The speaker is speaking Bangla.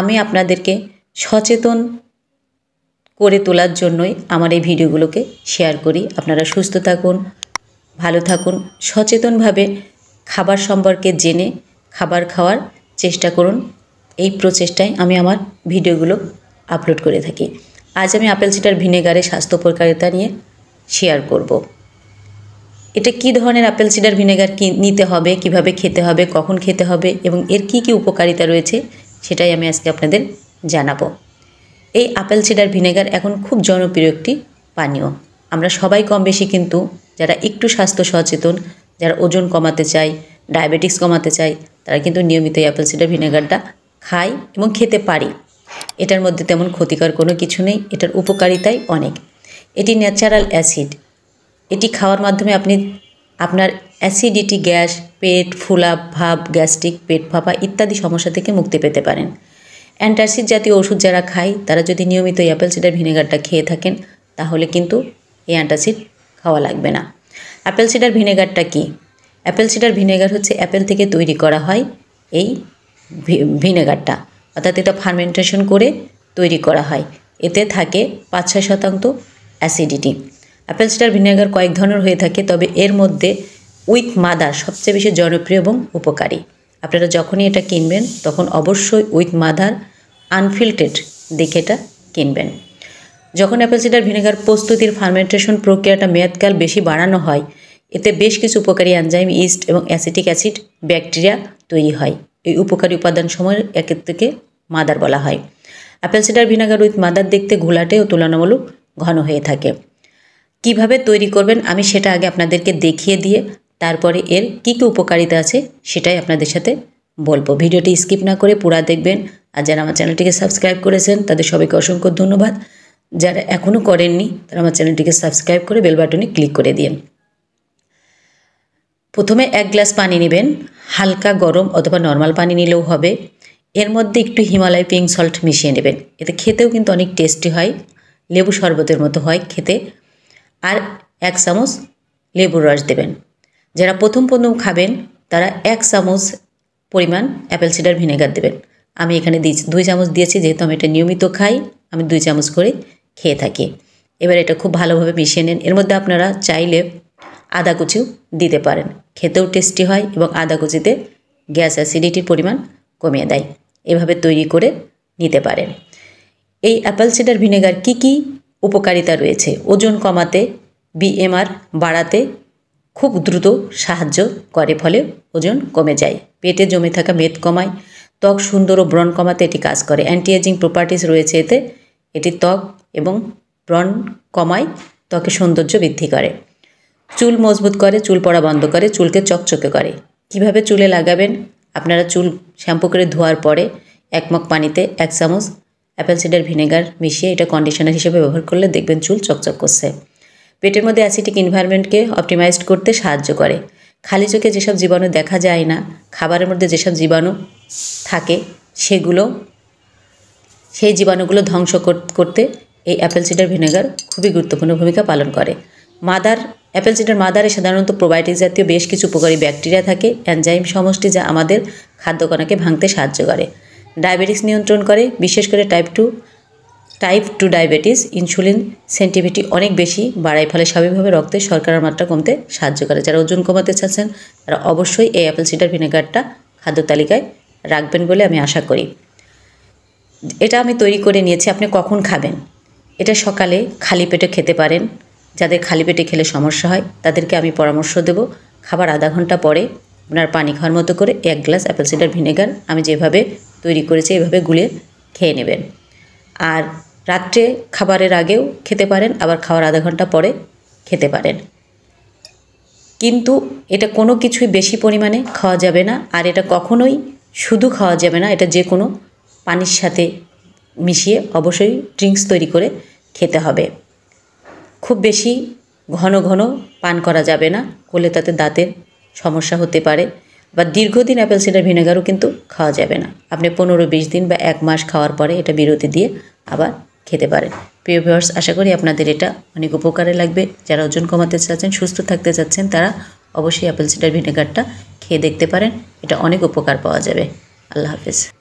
আমি আপনাদেরকে সচেতন করে তোলার জন্যই আমার এই ভিডিওগুলোকে শেয়ার করি আপনারা সুস্থ থাকুন ভালো থাকুন সচেতনভাবে খাবার সম্পর্কে জেনে খাবার খাওয়ার চেষ্টা করুন এই প্রচেষ্টায় আমি আমার ভিডিওগুলো আপলোড করে থাকি আজ আমি আপেল সিটার ভিনেগারের স্বাস্থ্য উপকারিতা নিয়ে শেয়ার করব। এটা কি ধরনের আপেল সিডার ভিনেগার কি নিতে হবে কিভাবে খেতে হবে কখন খেতে হবে এবং এর কি কি উপকারিতা রয়েছে সেটাই আমি আজকে আপনাদের জানাবো এই আপেল সিডার ভিনেগার এখন খুব জনপ্রিয় একটি পানীয় আমরা সবাই কম বেশি কিন্তু যারা একটু স্বাস্থ্য সচেতন যারা ওজন কমাতে চাই ডায়াবেটিস কমাতে চাই তারা কিন্তু নিয়মিত এই অ্যাপেল সিডার ভিনেগারটা খাই এবং খেতে পারি এটার মধ্যে তেমন ক্ষতিকর কোনো কিছু নেই এটার উপকারিতাই অনেক এটি ন্যাচারাল অ্যাসিড এটি খাওয়ার মাধ্যমে আপনি আপনার অ্যাসিডিটি গ্যাস পেট ফুলা ভাব গ্যাস্ট্রিক পেট ফাঁপা ইত্যাদি সমস্যা থেকে মুক্তি পেতে পারেন অ্যান্টাসিড জাতীয় ওষুধ যারা খায় তারা যদি নিয়মিত অ্যাপেল সিডার ভিনেগারটা খেয়ে থাকেন তাহলে কিন্তু এই অ্যান্টাসিড খাওয়া লাগবে না অ্যাপেল সিডার ভিনেগারটা কি অ্যাপেল সিডার ভিনেগার হচ্ছে অ্যাপেল থেকে তৈরি করা হয় এই ভিনেগারটা অর্থাৎ এটা ফার্মেন্টেশন করে তৈরি করা হয় এতে থাকে পাঁচ ছয় শতাংশ অ্যাসিডিটি অ্যাপেল সিডার ভিনেগার কয়েক ধরনের হয়ে থাকে তবে এর মধ্যে উইথ মাদা সবচেয়ে বেশি জনপ্রিয় এবং উপকারী আপনারা যখনই এটা কিনবেন তখন অবশ্যই উইথ মাদার আনফিল্টেড দেখে এটা কিনবেন যখন অ্যাপেল সিডার ভিনেগার প্রস্তুতির ফার্মেন্টেশন প্রক্রিয়াটা মেয়াদকাল বেশি বাড়ানো হয় এতে বেশ কিছু উপকারী অ্যানজাইম ইস্ট এবং অ্যাসিটিক অ্যাসিড ব্যাকটেরিয়া তৈরি হয় এই উপকারী উপাদান সময়ের একের থেকে মাদার বলা হয় apple cider vinegar with mother দেখতে ঘোলাটে ও তুলনামূলক ঘন হয়ে থাকে কিভাবে তৈরি করবেন আমি সেটা আগে আপনাদেরকে দেখিয়ে দিয়ে তারপরে এর কী কী উপকারিতা আছে সেটাই আপনাদের সাথে বলবো ভিডিওটি স্কিপ না করে পুরা দেখবেন আর যারা আমার চ্যানেলটিকে সাবস্ক্রাইব করেছেন তাদের সবাইকে অসংখ্য ধন্যবাদ যারা এখনও করেননি তারা আমার চ্যানেলটিকে সাবস্ক্রাইব করে বেল বাটনে ক্লিক করে দিন প্রথমে এক গ্লাস পানি নেবেন হালকা গরম অথবা নর্মাল পানি নিলেও হবে এর মধ্যে একটু হিমালয় পিঙ্ক সল্ট মিশিয়ে নেবেন এতে খেতেও কিন্তু অনেক টেস্টি হয় লেবু শরবতের মতো হয় খেতে আর এক চামচ লেবুর রস দেবেন যারা প্রথম প্রথম খাবেন তারা এক চামচ পরিমাণ অ্যাপেল সিডার ভিনেগার দেবেন আমি এখানে দিয়েছি দুই চামচ দিয়েছি যেহেতু আমি এটা নিয়মিত খাই আমি দুই চামচ করে খেয়ে থাকি এবার এটা খুব ভালোভাবে মিশিয়ে নেন এর মধ্যে আপনারা চাইলে আদা কুচিও দিতে পারেন খেতেও টেস্টি হয় এবং আদা কুচিতে গ্যাস অ্যাসিডিটির পরিমাণ কমিয়ে দেয় এভাবে তৈরি করে নিতে পারেন এই অ্যাপেল সিডার ভিনেগার কি কি উপকারিতা রয়েছে ওজন কমাতে বিএমআর বাড়াতে খুব দ্রুত সাহায্য করে ফলে ওজন কমে যায় পেটে জমে থাকা মেদ কমায় ত্বক সুন্দর ও ব্রণ কমাতে এটি কাজ করে অ্যান্টিএজিং প্রপার্টিস রয়েছে এতে এটি ত্বক এবং ব্রণ কমায় ত্বকে সৌন্দর্য বৃদ্ধি করে চুল মজবুত করে চুল পড়া বন্ধ করে চুলকে চকচকে করে কিভাবে চুলে লাগাবেন আপনারা চুল শ্যাম্পু করে ধোয়ার পরে একমগ পানিতে এক চামচ অ্যাপেল সিডার ভিনেগার মিশিয়ে এটা কন্ডিশনার হিসেবে ব্যবহার করলে দেখবেন চুল চকচক করছে পেটের মধ্যে অ্যাসিটিক এনভায়রনমেন্টকে অপটিমাইজড করতে সাহায্য করে খালি চোখে যেসব জীবাণু দেখা যায় না খাবারের মধ্যে যেসব জীবাণু থাকে সেগুলো সেই জীবাণুগুলো ধ্বংস করতে এই অ্যাপেল সিডার ভিনেগার খুবই গুরুত্বপূর্ণ ভূমিকা পালন করে মাদার অ্যাপেল সিডার মাদারে সাধারণত প্রোবায়োটিক জাতীয় বেশ কিছু উপকারী ব্যাকটেরিয়া থাকে অ্যানজাইম সমষ্টি যা আমাদের খাদ্যকণাকে ভাঙতে সাহায্য করে ডায়াবেটিস নিয়ন্ত্রণ করে বিশেষ করে type two type two diabetes insulin sensitivity অনেক বেশি বাড়ায় ফলে স্বাভাবিকভাবে রক্তে শর্করার মাত্রা কমতে সাহায্য করে যারা ওজন কমাতে চাচ্ছেন তারা অবশ্যই এই অ্যাপেল সিডার ভিনেগারটা খাদ্য তালিকায় রাখবেন বলে আমি আশা করি এটা আমি তৈরি করে নিয়েছি আপনি কখন খাবেন এটা সকালে খালি পেটে খেতে পারেন যাদের খালি পেটে খেলে সমস্যা হয় তাদেরকে আমি পরামর্শ দেব খাবার আধা ঘন্টা পরে আপনার পানি খাওয়ার মতো করে এক গ্লাস অ্যাপেল সিডার ভিনেগার আমি যেভাবে তৈরি করেছে এভাবে গুলে খেয়ে নেবেন আর রাত্রে খাবারের আগেও খেতে পারেন আবার খাওয়ার আধা ঘন্টা পরে খেতে পারেন কিন্তু এটা কোনো কিছুই বেশি পরিমাণে খাওয়া যাবে না আর এটা কখনোই শুধু খাওয়া যাবে না এটা যে কোনো পানির সাথে মিশিয়ে অবশ্যই ড্রিঙ্কস তৈরি করে খেতে হবে খুব বেশি ঘন ঘন পান করা যাবে না করলে তাতে দাঁতের সমস্যা হতে পারে বা দীর্ঘদিন অ্যাপেল সিডার ভিনেগারও কিন্তু খাওয়া যাবে না আপনি পনেরো বিশ দিন বা এক মাস খাওয়ার পরে এটা বিরতি দিয়ে আবার খেতে পারেন প্রিয় ভিউয়ার্স আশা করি আপনাদের এটা অনেক উপকারে লাগবে যারা ওজন কমাতে চাচ্ছেন সুস্থ থাকতে চাচ্ছেন তারা অবশ্যই অ্যাপেল সিডার ভিনেগারটা খেয়ে দেখতে পারেন এটা অনেক উপকার পাওয়া যাবে আল্লাহ হাফিজ